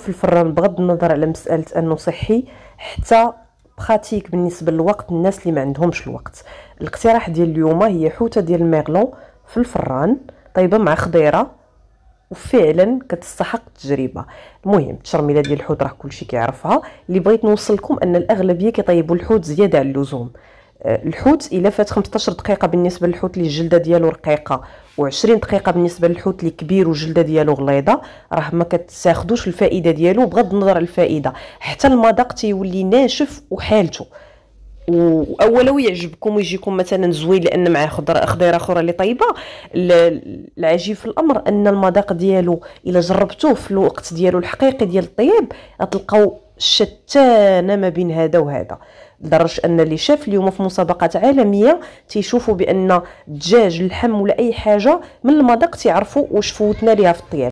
في الفران بغض النظر على مساله انه صحي حتى براتيك بالنسبه للوقت الناس اللي ما عندهمش الوقت الاقتراح ديال اليوم هي حوته ديال الميغلون في الفران طيبه مع خضيره وفعلا كتستحق التجربه المهم التشرميله ديال الحوت راه كلشي كيعرفها اللي بغيت نوصل لكم ان الاغلبيه كيطيبوا الحوت زياده على اللزوم آه، الحوت الا فات 15 دقيقه بالنسبه للحوت اللي الجلده ديالو رقيقه و20 دقيقه بالنسبه للحوت اللي كبير والجلده ديالو غليظه راه ما كتاخذوش الفائده ديالو بغض النظر على الفائده حتى المذاق تيولي ناشف وحالته واولا يعجبكم ويجيكم مثلا زوين لان معاه خضر خضيره اخرى اللي طيبه العجيب في الامر ان المذاق ديالو الا جربتوه في الوقت ديالو الحقيقي ديال الطياب غتلقاو شتانه ما بين هذا وهذا لدرجه ان اللي شاف اليوم في مسابقات عالميه تيشوفوا بان الدجاج اللحم ولا اي حاجه من المذاق تيعرفوا واش فوتنا ليها في الطياب